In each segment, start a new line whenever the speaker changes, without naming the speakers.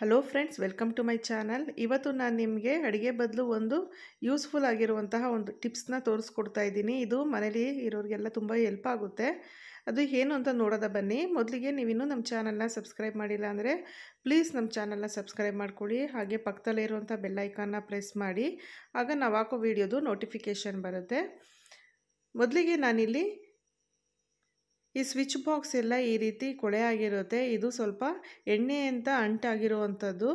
hello friends welcome to my channel ಇವತ್ತು ನಾನು ನಿಮಗೆ ಅಡುಗೆ ಬದಲು ಒಂದು ಯೂಸ್ಫುಲ್ ಆಗಿರುವಂತಹ ಒಂದು ಟಿಪ್ಸ್ನ ತೋರಿಸ್ಕೊಡ್ತಾ ಇದ್ದೀನಿ ಇದು ಮನೇಲಿ ಇರೋರಿಗೆಲ್ಲ ತುಂಬ ಹೆಲ್ಪ್ ಆಗುತ್ತೆ ಅದು ಏನು ಅಂತ ನೋಡೋದ ಬನ್ನಿ ಮೊದಲಿಗೆ ನೀವಿನ್ನೂ ನಮ್ಮ ಚಾನಲ್ನ ಸಬ್ಸ್ಕ್ರೈಬ್ ಮಾಡಿಲ್ಲ ಅಂದರೆ ಪ್ಲೀಸ್ ನಮ್ಮ ಚಾನಲ್ನ ಸಬ್ಸ್ಕ್ರೈಬ್ ಮಾಡ್ಕೊಳ್ಳಿ ಹಾಗೆ ಪಕ್ಕದಲ್ಲೇ ಇರುವಂಥ ಬೆಲ್ಲೈಕಾನ್ನ ಪ್ರೆಸ್ ಮಾಡಿ ಆಗ ನಾವು ಹಾಕೋ ವೀಡಿಯೋದು ನೋಟಿಫಿಕೇಷನ್ ಬರುತ್ತೆ ಮೊದಲಿಗೆ ನಾನಿಲ್ಲಿ ಈ ಸ್ವಿಚ್ ಬಾಕ್ಸ್ ಎಲ್ಲ ಈ ರೀತಿ ಕೊಳೆ ಆಗಿರುತ್ತೆ ಇದು ಸ್ವಲ್ಪ ಎಣ್ಣೆ ಅಂತ ಅಂಟಾಗಿರುವಂಥದ್ದು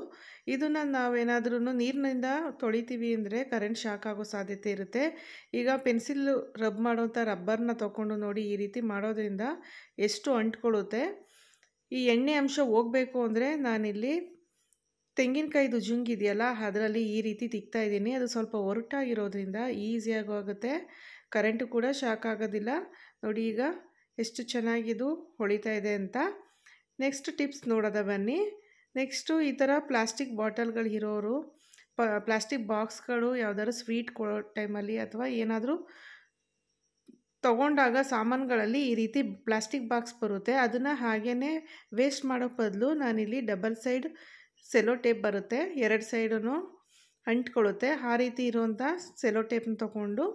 ಇದನ್ನು ನಾವೇನಾದ್ರೂ ನೀರಿನಿಂದ ತೊಳಿತೀವಿ ಅಂದರೆ ಕರೆಂಟ್ ಶಾಕ್ ಆಗೋ ಸಾಧ್ಯತೆ ಇರುತ್ತೆ ಈಗ ಪೆನ್ಸಿಲ್ ರಬ್ ಮಾಡೋವಂಥ ರಬ್ಬರ್ನ ತೊಗೊಂಡು ನೋಡಿ ಈ ರೀತಿ ಮಾಡೋದ್ರಿಂದ ಎಷ್ಟು ಅಂಟ್ಕೊಳ್ಳುತ್ತೆ ಈ ಎಣ್ಣೆ ಅಂಶ ಹೋಗಬೇಕು ಅಂದರೆ ನಾನಿಲ್ಲಿ ತೆಂಗಿನಕಾಯಿದು ಜುಂಗಿದೆಯಲ್ಲ ಅದರಲ್ಲಿ ಈ ರೀತಿ ತಿಕ್ತಾ ಇದ್ದೀನಿ ಅದು ಸ್ವಲ್ಪ ಒರಟಾಗಿರೋದ್ರಿಂದ ಈಸಿಯಾಗೂ ಆಗುತ್ತೆ ಕರೆಂಟು ಕೂಡ ಶಾಕ್ ಆಗೋದಿಲ್ಲ ನೋಡಿ ಈಗ ಎಷ್ಟು ಚೆನ್ನಾಗಿದು ಹೊಳಿತಾ ಇದೆ ಅಂತ ನೆಕ್ಸ್ಟ್ ಟಿಪ್ಸ್ ನೋಡೋದ ಬನ್ನಿ ನೆಕ್ಸ್ಟು ಈ ಥರ ಪ್ಲಾಸ್ಟಿಕ್ ಬಾಟಲ್ಗಳು ಇರೋರು ಪ ಪ್ಲಾಸ್ಟಿಕ್ ಬಾಕ್ಸ್ಗಳು ಯಾವುದಾದ್ರು ಸ್ವೀಟ್ ಕೊಡೋ ಟೈಮಲ್ಲಿ ಅಥವಾ ಏನಾದರೂ ತಗೊಂಡಾಗ ಸಾಮಾನುಗಳಲ್ಲಿ ಈ ರೀತಿ ಪ್ಲಾಸ್ಟಿಕ್ ಬಾಕ್ಸ್ ಬರುತ್ತೆ ಅದನ್ನು ಹಾಗೇ ವೇಸ್ಟ್ ಮಾಡೋ ಬದಲು ನಾನಿಲ್ಲಿ ಡಬಲ್ ಸೈಡ್ ಸೆಲೋ ಟೇಪ್ ಬರುತ್ತೆ ಎರಡು ಸೈಡೂ ಅಂಟ್ಕೊಳ್ಳುತ್ತೆ ಆ ರೀತಿ ಇರುವಂಥ ಸೆಲೋ ಟೇಪ್ನ ತೊಗೊಂಡು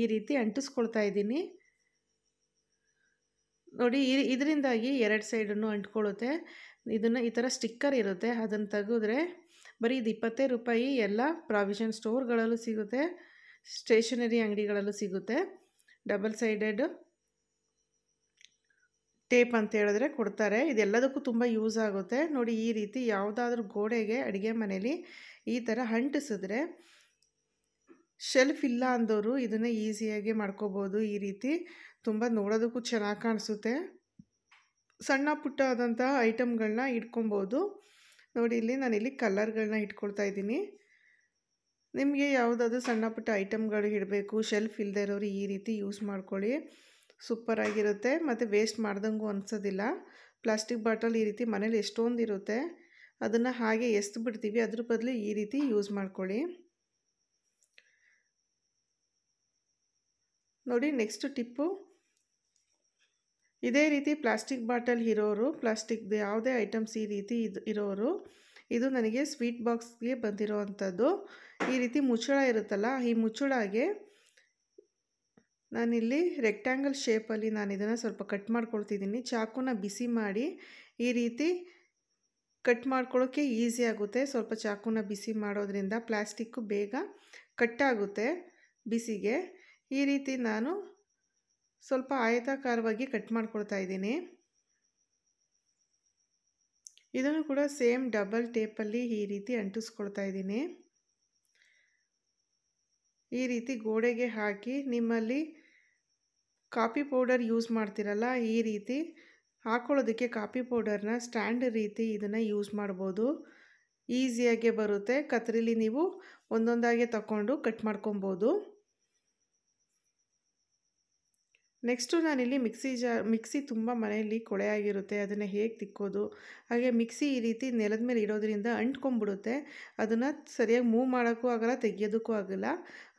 ಈ ರೀತಿ ಅಂಟಿಸ್ಕೊಳ್ತಾ ಇದ್ದೀನಿ ನೋಡಿ ಇದರಿಂದಾಗಿ ಎರಡು ಸೈಡನ್ನು ಅಂಟ್ಕೊಳ್ಳುತ್ತೆ ಇದನ್ನು ಈ ಥರ ಸ್ಟಿಕ್ಕರ್ ಇರುತ್ತೆ ಅದನ್ನು ತೆಗೆದ್ರೆ ಬರೀ ಇದು ಇಪ್ಪತ್ತೈದು ರೂಪಾಯಿ ಎಲ್ಲ ಪ್ರಾವಿಷನ್ ಸ್ಟೋರ್ಗಳಲ್ಲೂ ಸಿಗುತ್ತೆ ಸ್ಟೇಷನರಿ ಅಂಗಡಿಗಳಲ್ಲೂ ಸಿಗುತ್ತೆ ಡಬಲ್ ಸೈಡೆಡ್ ಟೇಪ್ ಅಂತ ಹೇಳಿದ್ರೆ ಕೊಡ್ತಾರೆ ಇದೆಲ್ಲದಕ್ಕೂ ತುಂಬ ಯೂಸ್ ಆಗುತ್ತೆ ನೋಡಿ ಈ ರೀತಿ ಯಾವುದಾದ್ರೂ ಗೋಡೆಗೆ ಅಡುಗೆ ಮನೇಲಿ ಈ ಥರ ಅಂಟಿಸಿದ್ರೆ ಶೆಲ್ಫ್ ಇಲ್ಲ ಅಂದವರು ಇದನ್ನು ಈಸಿಯಾಗಿ ಮಾಡ್ಕೋಬೋದು ಈ ರೀತಿ ತುಂಬ ನೋಡೋದಕ್ಕೂ ಚೆನ್ನಾಗಿ ಕಾಣಿಸುತ್ತೆ ಸಣ್ಣ ಪುಟ್ಟ ಆದಂಥ ಐಟಮ್ಗಳನ್ನ ಇಟ್ಕೊಬೋದು ನೋಡಿ ಇಲ್ಲಿ ನಾನಿಲ್ಲಿ ಕಲರ್ಗಳನ್ನ ಇಟ್ಕೊಳ್ತಾ ಇದ್ದೀನಿ ನಿಮಗೆ ಯಾವುದಾದ್ರೂ ಸಣ್ಣ ಪುಟ್ಟ ಐಟಮ್ಗಳು ಇಡಬೇಕು ಶೆಲ್ಫ್ ಇಲ್ಲದೆ ಇರೋರು ಈ ರೀತಿ ಯೂಸ್ ಮಾಡ್ಕೊಳ್ಳಿ ಆಗಿರುತ್ತೆ ಮತ್ತು ವೇಸ್ಟ್ ಮಾಡ್ದಂಗೂ ಅನಿಸೋದಿಲ್ಲ ಪ್ಲಾಸ್ಟಿಕ್ ಬಾಟಲ್ ಈ ರೀತಿ ಮನೇಲಿ ಎಷ್ಟೊಂದು ಇರುತ್ತೆ ಅದನ್ನು ಹಾಗೆ ಎಸ್ದು ಬಿಡ್ತೀವಿ ಅದ್ರ ಬದಲು ಈ ರೀತಿ ಯೂಸ್ ಮಾಡ್ಕೊಳ್ಳಿ ನೋಡಿ ನೆಕ್ಸ್ಟ್ ಟಿಪ್ಪು ಇದೇ ರೀತಿ ಪ್ಲಾಸ್ಟಿಕ್ ಬಾಟಲ್ ಇರೋರು ಪ್ಲಾಸ್ಟಿಕ್ದು ಯಾವುದೇ ಐಟಮ್ಸ್ ಈ ರೀತಿ ಇದು ಇರೋರು ಇದು ನನಗೆ ಸ್ವೀಟ್ ಬಾಕ್ಸ್ಗೆ ಬಂದಿರೋ ಅಂಥದ್ದು ಈ ರೀತಿ ಮುಚ್ಚಳ ಇರುತ್ತಲ್ಲ ಈ ಮುಚ್ಚಳಗೆ ನಾನಿಲ್ಲಿ ರೆಕ್ಟ್ಯಾಂಗಲ್ ಶೇಪಲ್ಲಿ ನಾನು ಇದನ್ನು ಸ್ವಲ್ಪ ಕಟ್ ಮಾಡ್ಕೊಳ್ತಿದ್ದೀನಿ ಚಾಕುನ ಬಿಸಿ ಮಾಡಿ ಈ ರೀತಿ ಕಟ್ ಮಾಡ್ಕೊಳ್ಳೋಕ್ಕೆ ಈಸಿ ಆಗುತ್ತೆ ಸ್ವಲ್ಪ ಚಾಕುನ ಬಿಸಿ ಮಾಡೋದ್ರಿಂದ ಪ್ಲಾಸ್ಟಿಕ್ಕು ಬೇಗ ಕಟ್ಟಾಗುತ್ತೆ ಬಿಸಿಗೆ ಈ ರೀತಿ ನಾನು ಸ್ವಲ್ಪ ಆಯತಾಕಾರವಾಗಿ ಕಟ್ ಮಾಡ್ಕೊಳ್ತಾ ಇದ್ದೀನಿ ಇದನ್ನು ಕೂಡ ಸೇಮ್ ಡಬಲ್ ಟೇಪಲ್ಲಿ ಈ ರೀತಿ ಅಂಟಿಸ್ಕೊಳ್ತಾ ಇದ್ದೀನಿ ಈ ರೀತಿ ಗೋಡೆಗೆ ಹಾಕಿ ನಿಮ್ಮಲ್ಲಿ ಕಾಫಿ ಪೌಡರ್ ಯೂಸ್ ಮಾಡ್ತಿರಲ್ಲ ಈ ರೀತಿ ಹಾಕೊಳ್ಳೋದಕ್ಕೆ ಕಾಫಿ ಪೌಡರ್ನ ಸ್ಟ್ಯಾಂಡ್ ರೀತಿ ಇದನ್ನು ಯೂಸ್ ಮಾಡ್ಬೋದು ಈಸಿಯಾಗೆ ಬರುತ್ತೆ ಕತ್ರಿಲಿ ನೀವು ಒಂದೊಂದಾಗೆ ತಗೊಂಡು ಕಟ್ ಮಾಡ್ಕೊಬೋದು ನೆಕ್ಸ್ಟು ನಾನಿಲ್ಲಿ ಮಿಕ್ಸಿ ಜಾರ್ ಮಿಕ್ಸಿ ತುಂಬ ಮನೆಯಲ್ಲಿ ಕೊಳೆಯಾಗಿರುತ್ತೆ ಅದನ್ನು ಹೇಗೆ ತಿಕ್ಕೋದು ಹಾಗೆ ಮಿಕ್ಸಿ ಈ ರೀತಿ ನೆಲದ ಮೇಲೆ ಇಡೋದ್ರಿಂದ ಅಂಟ್ಕೊಂಬಿಡುತ್ತೆ ಅದನ್ನು ಸರಿಯಾಗಿ ಮೂವ್ ಮಾಡೋಕ್ಕೂ ಆಗಲ್ಲ ತೆಗಿಯೋದಕ್ಕೂ ಆಗೋಲ್ಲ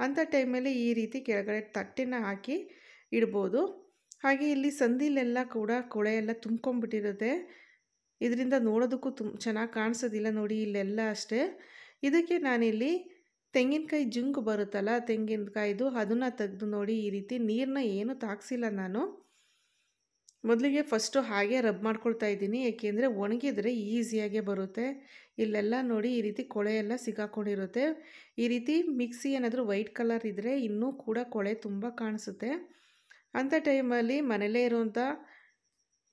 ಅಂಥ ಟೈಮಲ್ಲಿ ಈ ರೀತಿ ಕೆಳಗಡೆ ತಟ್ಟೆನ ಹಾಕಿ ಇಡ್ಬೋದು ಹಾಗೆ ಇಲ್ಲಿ ಸಂದಿಲೆಲ್ಲ ಕೂಡ ಕೊಳೆ ಎಲ್ಲ ತುಂಬ್ಕೊಂಬಿಟ್ಟಿರುತ್ತೆ ಇದರಿಂದ ನೋಡೋದಕ್ಕೂ ತುಂಬ ಚೆನ್ನಾಗಿ ಕಾಣಿಸೋದಿಲ್ಲ ನೋಡಿ ಇಲ್ಲೆಲ್ಲ ಅಷ್ಟೇ ಇದಕ್ಕೆ ನಾನಿಲ್ಲಿ ತೆಂಗಿನಕಾಯಿ ಜುಂಕು ಬರುತ್ತಲ್ಲ ತೆಂಗಿನಕಾಯ್ದು ಅದನ್ನು ತೆಗೆದು ನೋಡಿ ಈ ರೀತಿ ನೀರನ್ನ ಏನು ತಾಕ್ಸಿಲ್ಲ ನಾನು ಮೊದಲಿಗೆ ಫಸ್ಟು ಹಾಗೆ ರಬ್ ಮಾಡ್ಕೊಳ್ತಾ ಇದ್ದೀನಿ ಏಕೆಂದರೆ ಒಣಗಿದರೆ ಈಸಿಯಾಗೆ ಬರುತ್ತೆ ಇಲ್ಲೆಲ್ಲ ನೋಡಿ ಈ ರೀತಿ ಕೊಳೆ ಎಲ್ಲ ಸಿಗಾಕೊಂಡಿರುತ್ತೆ ಈ ರೀತಿ ಮಿಕ್ಸಿ ಏನಾದರೂ ವೈಟ್ ಕಲರ್ ಇದ್ದರೆ ಇನ್ನೂ ಕೂಡ ಕೊಳೆ ತುಂಬ ಕಾಣಿಸುತ್ತೆ ಅಂಥ ಟೈಮಲ್ಲಿ ಮನೇಲೇ ಇರುವಂಥ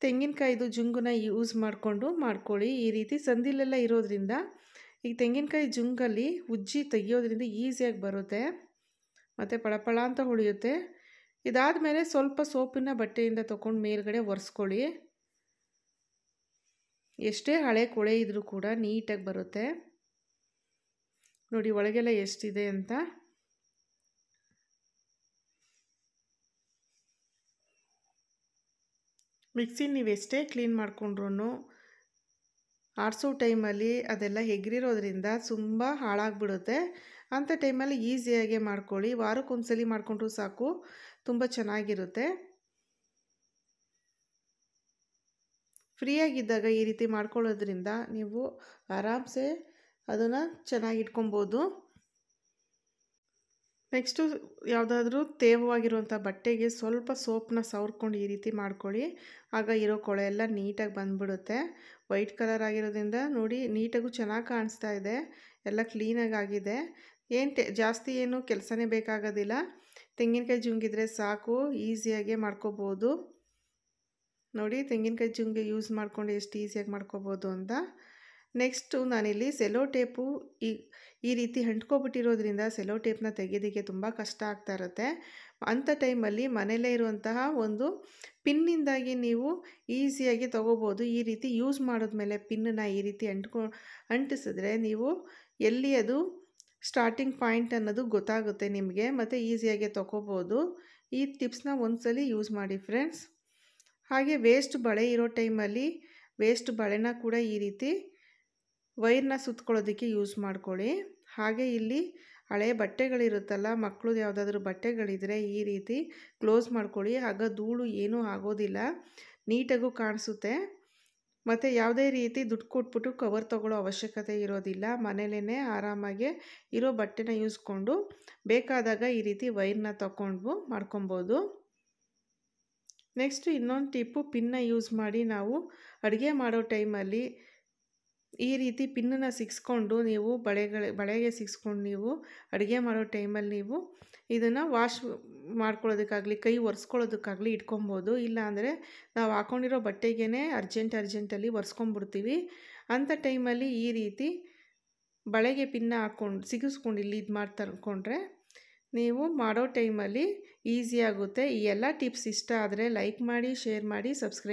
ತೆಂಗಿನಕಾಯ್ದು ಜುಂಗುನ ಯೂಸ್ ಮಾಡಿಕೊಂಡು ಮಾಡ್ಕೊಳ್ಳಿ ಈ ರೀತಿ ಸಂದಿಲೆಲ್ಲ ಇರೋದ್ರಿಂದ ಈಗ ತೆಂಗಿನಕಾಯಿ ಜುಂಗಲ್ಲಿ ಉಜ್ಜಿ ತೆಗಿಯೋದ್ರಿಂದ ಈಸಿಯಾಗಿ ಬರುತ್ತೆ ಮತ್ತು ಪಳಪಳ ಅಂತ ಉಳಿಯುತ್ತೆ ಇದಾದ ಮೇಲೆ ಸ್ವಲ್ಪ ಸೋಪಿನ ಬಟ್ಟೆಯಿಂದ ತೊಗೊಂಡು ಮೇಲ್ಗಡೆ ಒರೆಸ್ಕೊಳ್ಳಿ ಎಷ್ಟೇ ಹಳೆ ಕೊಳೆ ಇದ್ರೂ ಕೂಡ ನೀಟಾಗಿ ಬರುತ್ತೆ ನೋಡಿ ಒಳಗೆಲ್ಲ ಎಷ್ಟಿದೆ ಅಂತ ಮಿಕ್ಸಿ ನೀವು ಎಷ್ಟೇ ಕ್ಲೀನ್ ಮಾಡಿಕೊಂಡ್ರೂ ಆಡಿಸೋ ಟೈಮಲ್ಲಿ ಅದೆಲ್ಲ ಹೆಗ್ರಿರೋದ್ರಿಂದ ತುಂಬ ಹಾಳಾಗ್ಬಿಡುತ್ತೆ ಅಂಥ ಟೈಮಲ್ಲಿ ಈಸಿಯಾಗೆ ಮಾಡ್ಕೊಳ್ಳಿ ವಾರಕ್ಕೊಂದ್ಸಲಿ ಮಾಡಿಕೊಂಡ್ರು ಸಾಕು ತುಂಬ ಚೆನ್ನಾಗಿರುತ್ತೆ ಫ್ರೀಯಾಗಿದ್ದಾಗ ಈ ರೀತಿ ಮಾಡ್ಕೊಳ್ಳೋದ್ರಿಂದ ನೀವು ಆರಾಮ್ಸೆ ಅದನ್ನು ಚೆನ್ನಾಗಿ ನೆಕ್ಸ್ಟು ಯಾವುದಾದ್ರೂ ತೇವವಾಗಿರುವಂಥ ಬಟ್ಟೆಗೆ ಸ್ವಲ್ಪ ಸೋಪನ್ನ ಸವರ್ಕೊಂಡು ಈ ರೀತಿ ಮಾಡ್ಕೊಳ್ಳಿ ಆಗ ಇರೋ ಕೊಳೆ ಎಲ್ಲ ನೀಟಾಗಿ ಬಂದ್ಬಿಡುತ್ತೆ ವೈಟ್ ಕಲರ್ ಆಗಿರೋದ್ರಿಂದ ನೋಡಿ ನೀಟಾಗೂ ಚೆನ್ನಾಗಿ ಕಾಣಿಸ್ತಾ ಇದೆ ಎಲ್ಲ ಕ್ಲೀನಾಗಿ ಆಗಿದೆ ಏನು ಟೆ ಜಾಸ್ತಿ ಏನು ಕೆಲಸನೇ ಬೇಕಾಗೋದಿಲ್ಲ ತೆಂಗಿನಕಾಯಿ ಜುಂಗಿದ್ರೆ ಸಾಕು ಈಸಿಯಾಗೆ ಮಾಡ್ಕೋಬೋದು ನೋಡಿ ತೆಂಗಿನಕಾಯಿ ಜುಂಗೆ ಯೂಸ್ ಮಾಡ್ಕೊಂಡು ಎಷ್ಟು ಈಸಿಯಾಗಿ ಮಾಡ್ಕೋಬೋದು ಅಂತ ನೆಕ್ಸ್ಟು ನಾನಿಲ್ಲಿ ಸೆಲೋ ಟೇಪು ಈ ಈ ರೀತಿ ಅಂಟ್ಕೊಬಿಟ್ಟಿರೋದ್ರಿಂದ ಸೆಲೋ ಟೇಪ್ನ ತೆಗೆಯೋದಕ್ಕೆ ತುಂಬ ಕಷ್ಟ ಆಗ್ತಾ ಇರುತ್ತೆ ಅಂಥ ಟೈಮಲ್ಲಿ ಮನೆಯಲ್ಲೇ ಇರುವಂತಹ ಒಂದು ಪಿನ್ನಿಂದಾಗಿ ನೀವು ಈಸಿಯಾಗಿ ತೊಗೋಬೋದು ಈ ರೀತಿ ಯೂಸ್ ಮಾಡಿದ್ಮೇಲೆ ಪಿನ್ನನ್ನು ಈ ರೀತಿ ಅಂಟ್ಕೊ ಅಂಟಿಸಿದ್ರೆ ನೀವು ಎಲ್ಲಿ ಅದು ಸ್ಟಾರ್ಟಿಂಗ್ ಪಾಯಿಂಟ್ ಅನ್ನೋದು ಗೊತ್ತಾಗುತ್ತೆ ನಿಮಗೆ ಮತ್ತು ಈಸಿಯಾಗಿ ತೊಗೋಬೋದು ಈ ಟಿಪ್ಸ್ನ ಒಂದ್ಸಲಿ ಯೂಸ್ ಮಾಡಿ ಫ್ರೆಂಡ್ಸ್ ಹಾಗೆ ವೇಸ್ಟ್ ಬಳೆ ಇರೋ ಟೈಮಲ್ಲಿ ವೇಸ್ಟ್ ಬಳೆನ ಕೂಡ ಈ ರೀತಿ ವೈರ್ನ ಸುತ್ಕೊಳ್ಳೋದಕ್ಕೆ ಯೂಸ್ ಮಾಡ್ಕೊಳ್ಳಿ ಹಾಗೆ ಇಲ್ಲಿ ಹಳೆ ಬಟ್ಟೆಗಳಿರುತ್ತಲ್ಲ ಮಕ್ಕಳದ್ದು ಯಾವುದಾದ್ರೂ ಬಟ್ಟೆಗಳಿದ್ರೆ ಈ ರೀತಿ ಕ್ಲೋಸ್ ಮಾಡ್ಕೊಳ್ಳಿ ಆಗ ಧೂಳು ಏನೂ ಆಗೋದಿಲ್ಲ ನೀಟಾಗೂ ಕಾಣಿಸುತ್ತೆ ಮತ್ತು ಯಾವುದೇ ರೀತಿ ದುಡ್ಡು ಕೊಟ್ಬಿಟ್ಟು ಕವರ್ ತೊಗೊಳ್ಳೋ ಅವಶ್ಯಕತೆ ಇರೋದಿಲ್ಲ ಮನೇಲೇ ಆರಾಮಾಗೆ ಇರೋ ಬಟ್ಟೆನ ಯೂಸ್ಕೊಂಡು ಬೇಕಾದಾಗ ಈ ರೀತಿ ವೈರ್ನ ತಗೊಂಡು ಮಾಡ್ಕೊಬೋದು ನೆಕ್ಸ್ಟು ಇನ್ನೊಂದು ಟಿಪ್ಪು ಪಿನ್ನ ಯೂಸ್ ಮಾಡಿ ನಾವು ಅಡುಗೆ ಮಾಡೋ ಟೈಮಲ್ಲಿ ಈ ರೀತಿ ಪಿನ್ನನ್ನು ಸಿಗ್ಸ್ಕೊಂಡು ನೀವು ಬಳೆಗಳ ಬಳೆಗೆ ಸಿಕ್ಸ್ಕೊಂಡು ನೀವು ಅಡುಗೆ ಮಾಡೋ ಟೈಮಲ್ಲಿ ನೀವು ಇದನ್ನು ವಾಶ್ ಮಾಡ್ಕೊಳ್ಳೋದಕ್ಕಾಗಲಿ ಕೈ ಒರೆಸ್ಕೊಳ್ಳೋದಕ್ಕಾಗಲಿ ಇಟ್ಕೊಬೋದು ಇಲ್ಲಾಂದರೆ ನಾವು ಹಾಕೊಂಡಿರೋ ಬಟ್ಟೆಗೇ ಅರ್ಜೆಂಟ್ ಅರ್ಜೆಂಟಲ್ಲಿ ಒರೆಸ್ಕೊಂಡ್ಬಿಡ್ತೀವಿ ಅಂಥ ಟೈಮಲ್ಲಿ ಈ ರೀತಿ ಬಳೆಗೆ ಪಿನ್ನ ಹಾಕ್ಕೊಂಡು ಸಿಗಿಸ್ಕೊಂಡು ಇಲ್ಲಿ ಇದು ತಂದ್ಕೊಂಡ್ರೆ ನೀವು ಮಾಡೋ ಟೈಮಲ್ಲಿ ಈಸಿಯಾಗುತ್ತೆ ಆಗುತ್ತೆ ಈ ಎಲ್ಲ ಟಿಪ್ಸ್ ಇಷ್ಟ ಆದರೆ ಲೈಕ್ ಮಾಡಿ ಶೇರ್ ಮಾಡಿ ಸಬ್ಸ್ಕ್ರೈಬ್